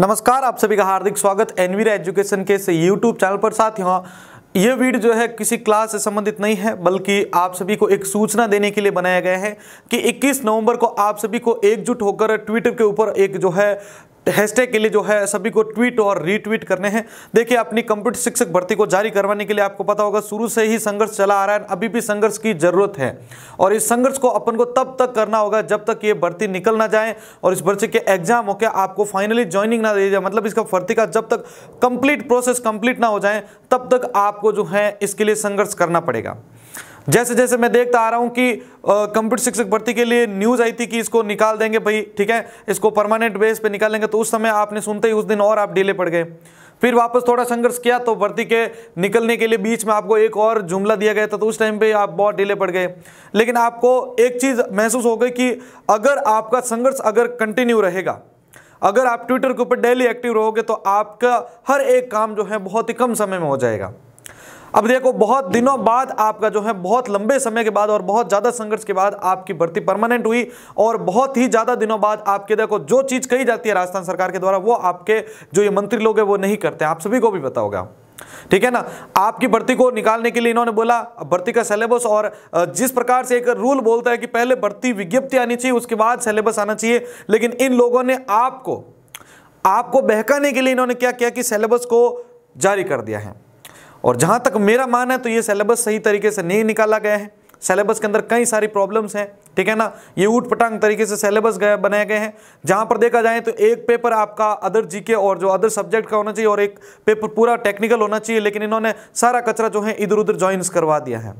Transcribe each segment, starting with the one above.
नमस्कार आप सभी का हार्दिक स्वागत एनवीरा एजुकेशन के से यूट्यूब चैनल पर साथ यहाँ ये वीडियो जो है किसी क्लास से संबंधित नहीं है बल्कि आप सभी को एक सूचना देने के लिए बनाया गया है कि 21 नवंबर को आप सभी को एकजुट होकर ट्विटर के ऊपर एक जो है हैशटैग के लिए जो है सभी को ट्वीट और रीट्वीट करने हैं देखिए अपनी कंप्यूटर शिक्षक भर्ती को जारी करवाने के लिए आपको पता होगा शुरू से ही संघर्ष चला आ रहा है अभी भी संघर्ष की जरूरत है और इस संघर्ष को अपन को तब तक करना होगा जब तक ये भर्ती निकल ना जाए और इस भर्ती के एग्जाम होकर आपको फाइनली ज्वाइनिंग ना दिया जाए मतलब इसका भर्ती का जब तक कंप्लीट प्रोसेस कंप्लीट ना हो जाए तब तक आपको जो है इसके लिए संघर्ष करना पड़ेगा जैसे जैसे मैं देखता आ रहा हूँ कि कंप्यूटर शिक्षक भर्ती के लिए न्यूज़ आई थी कि इसको निकाल देंगे भाई ठीक है इसको परमानेंट बेस पे निकालेंगे तो उस समय आपने सुनते ही उस दिन और आप डिले पड़ गए फिर वापस थोड़ा संघर्ष किया तो भर्ती के निकलने के लिए बीच में आपको एक और जुमला दिया गया था तो उस टाइम पे आप बहुत डिले पड़ गए लेकिन आपको एक चीज़ महसूस हो गई कि अगर आपका संघर्ष अगर कंटिन्यू रहेगा अगर आप ट्विटर के ऊपर डेली एक्टिव रहोगे तो आपका हर एक काम जो है बहुत ही कम समय में हो जाएगा अब देखो बहुत दिनों बाद आपका जो है बहुत लंबे समय के बाद और बहुत ज़्यादा संघर्ष के बाद आपकी भर्ती परमानेंट हुई और बहुत ही ज़्यादा दिनों बाद आपके देखो जो चीज़ कही जाती है राजस्थान सरकार के द्वारा वो आपके जो ये मंत्री लोग हैं वो नहीं करते आप सभी को भी बताओगे ठीक है ना आपकी भर्ती को निकालने के लिए इन्होंने बोला भर्ती का सिलेबस और जिस प्रकार से एक रूल बोलता है कि पहले भर्ती विज्ञप्ति आनी चाहिए उसके बाद सिलेबस आना चाहिए लेकिन इन लोगों ने आपको आपको बहकाने के लिए इन्होंने क्या किया कि सिलेबस को जारी कर दिया है और जहाँ तक मेरा मान है तो ये सिलेबस सही तरीके से नहीं निकाला गया है सिलेबस के अंदर कई सारी प्रॉब्लम्स हैं ठीक है ना ये ऊट पटांग तरीके से सिलेबस बनाए गए हैं जहाँ पर देखा जाए तो एक पेपर आपका अदर जीके और जो अदर सब्जेक्ट का होना चाहिए और एक पेपर पूरा टेक्निकल होना चाहिए लेकिन इन्होंने सारा कचरा जो है इधर उधर ज्वाइंस करवा दिया है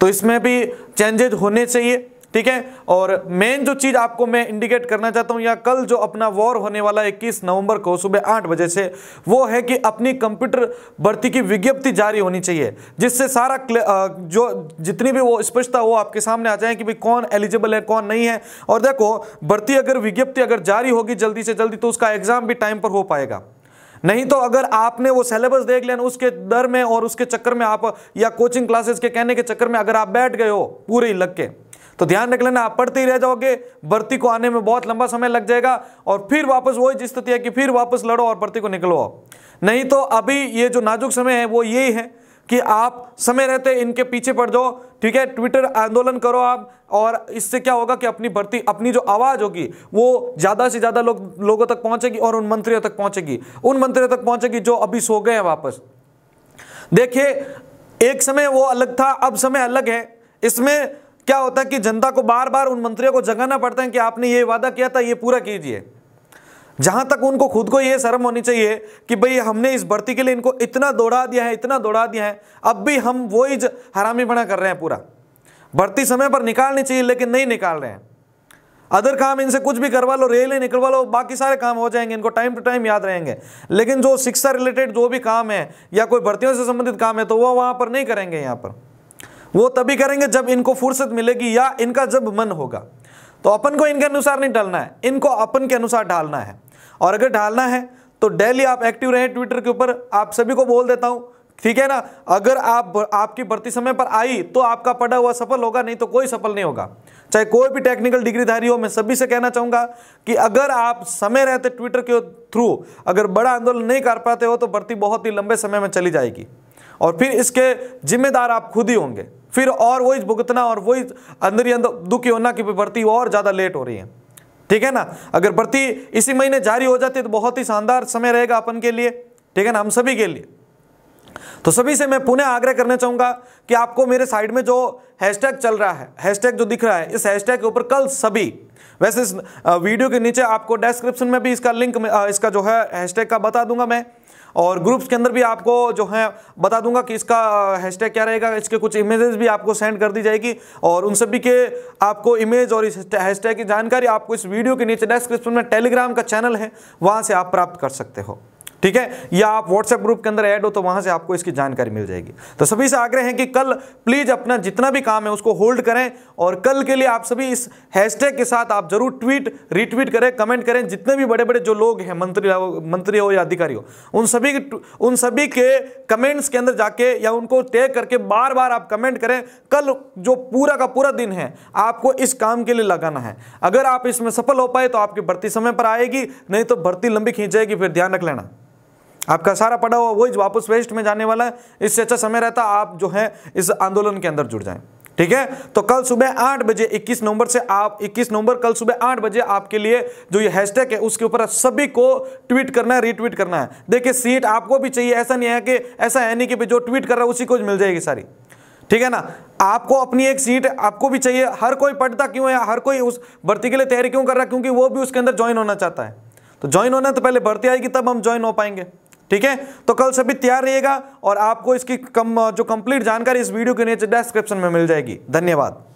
तो इसमें भी चेंजेज होने चाहिए ठीक है और मेन जो चीज़ आपको मैं इंडिकेट करना चाहता हूं या कल जो अपना वॉर होने वाला है इक्कीस नवंबर को सुबह आठ बजे से वो है कि अपनी कंप्यूटर भर्ती की विज्ञप्ति जारी होनी चाहिए जिससे सारा जो जितनी भी वो स्पष्टता हो आपके सामने आ जाए कि भाई कौन एलिजिबल है कौन नहीं है और देखो भर्ती अगर विज्ञप्ति अगर जारी होगी जल्दी से जल्दी तो उसका एग्जाम भी टाइम पर हो पाएगा नहीं तो अगर आपने वो सिलेबस देख लिया उसके दर में और उसके चक्कर में आप या कोचिंग क्लासेस के कहने के चक्कर में अगर आप बैठ गए हो पूरे लग के तो ध्यान रख लेना आप पढ़ते ही रह जाओगे भर्ती को आने में बहुत लंबा समय लग जाएगा और फिर वापस वही स्थिति है कि फिर वापस लड़ो और भर्ती को निकलो नहीं तो अभी ये जो नाजुक समय है वो यही है कि आप समय रहते इनके पीछे पड़ जाओ ठीक है ट्विटर आंदोलन करो आप और इससे क्या होगा कि अपनी भर्ती अपनी जो आवाज़ होगी वो ज़्यादा से ज़्यादा लोग लोगों तक पहुंचेगी और उन मंत्रियों तक पहुंचेगी उन मंत्रियों तक पहुंचेगी जो अभी सो गए हैं वापस देखिए एक समय वो अलग था अब समय अलग है इसमें क्या होता है कि जनता को बार बार उन मंत्रियों को जगाना पड़ता है कि आपने ये वादा किया था ये पूरा कीजिए जहां तक उनको खुद को ये शर्म होनी चाहिए कि भाई हमने इस भर्ती के लिए इनको इतना दौड़ा दिया है इतना दौड़ा दिया है अब भी हम वो ही हरामी बना कर रहे हैं पूरा भर्ती समय पर निकालनी चाहिए लेकिन नहीं निकाल रहे हैं अदर काम इनसे कुछ भी करवा लो रेलें निकलवा लो बाकी सारे काम हो जाएंगे इनको टाइम टू टाइम याद रहेंगे लेकिन जो शिक्षा रिलेटेड जो भी काम है या कोई भर्तियों से संबंधित काम है तो वो वहाँ पर नहीं करेंगे यहाँ पर वो तभी करेंगे जब इनको फुर्सत मिलेगी या इनका जब मन होगा तो अपन को इनके अनुसार नहीं डालना है इनको अपन के अनुसार ढालना है और अगर ढालना है तो डेली आप एक्टिव रहे ट्विटर के ऊपर आप सभी को बोल देता हूं ठीक है ना अगर आप आपकी भर्ती समय पर आई तो आपका पढ़ा हुआ सफल होगा नहीं तो कोई सफल नहीं होगा चाहे कोई भी टेक्निकल डिग्रीधारी हो मैं सभी से कहना चाहूंगा कि अगर आप समय रहते ट्विटर के थ्रू अगर बड़ा आंदोलन नहीं कर पाते हो तो भर्ती बहुत ही लंबे समय में चली जाएगी और फिर इसके जिम्मेदार आप खुद ही होंगे फिर और वही भुगतना और वही अंदर ही अंदर दुखी होना कि भर्ती और ज़्यादा लेट हो रही है ठीक है ना अगर भर्ती इसी महीने जारी हो जाती है तो बहुत ही शानदार समय रहेगा अपन के लिए ठीक है ना हम सभी के लिए तो सभी से मैं पुनः आग्रह करना चाहूंगा कि आपको मेरे साइड में जो हैशटैग चल रहा है हैशटैग जो दिख रहा है इस हैशटैग के ऊपर कल सभी वैसे इस वीडियो के नीचे आपको डिस्क्रिप्शन में भी इसका लिंक इसका जो है हैशटैग का बता दूंगा मैं और ग्रुप्स के अंदर भी आपको जो है बता दूंगा कि इसका हैशटैग क्या रहेगा इसके कुछ इमेजेस भी आपको सेंड कर दी जाएगी और उन सभी के आपको इमेज और इस हैशटैग की जानकारी आपको इस वीडियो के नीचे डिस्क्रिप्शन में टेलीग्राम का चैनल है वहाँ से आप प्राप्त कर सकते हो ठीक है या आप व्हाट्सएप ग्रुप के अंदर ऐड हो तो वहां से आपको इसकी जानकारी मिल जाएगी तो सभी से आग्रह है कि कल प्लीज अपना जितना भी काम है उसको होल्ड करें और कल के लिए आप सभी इस हैशटैग के साथ आप जरूर ट्वीट रीट्वीट करें कमेंट करें जितने भी बड़े बड़े जो लोग हैं मंत्री मंत्री हो या अधिकारी हो उन सभी उन सभी के कमेंट्स के अंदर जाके या उनको टैग करके बार बार आप कमेंट करें कल जो पूरा का पूरा दिन है आपको इस काम के लिए लगाना है अगर आप इसमें सफल हो पाए तो आपकी भर्ती समय पर आएगी नहीं तो भर्ती लंबी खींच जाएगी फिर ध्यान रख लेना आपका सारा पड़ा हुआ वही वापस वेस्ट में जाने वाला है इससे अच्छा समय रहता आप जो है इस आंदोलन के अंदर जुड़ जाए ठीक है तो कल सुबह आठ बजे 21 नवंबर से आप 21 नवंबर कल सुबह आठ बजे आपके लिए जो ये हैशटैग है उसके ऊपर सभी को ट्वीट करना है रीट्वीट करना है देखिए सीट आपको भी चाहिए ऐसा नहीं है कि ऐसा है नहीं कि जो ट्वीट कर रहा है उसी को मिल जाएगी सारी ठीक है ना आपको अपनी एक सीट आपको भी चाहिए हर कोई पढ़ता क्यों है हर कोई उस भर्ती के लिए तैयारी क्यों कर रहा है क्योंकि वो भी उसके अंदर ज्वाइन होना चाहता है तो ज्वाइन होना तो पहले भर्ती आएगी तब हम ज्वाइन हो पाएंगे ठीक है तो कल सभी तैयार रहिएगा और आपको इसकी कम जो कंप्लीट जानकारी इस वीडियो के नीचे डिस्क्रिप्शन में मिल जाएगी धन्यवाद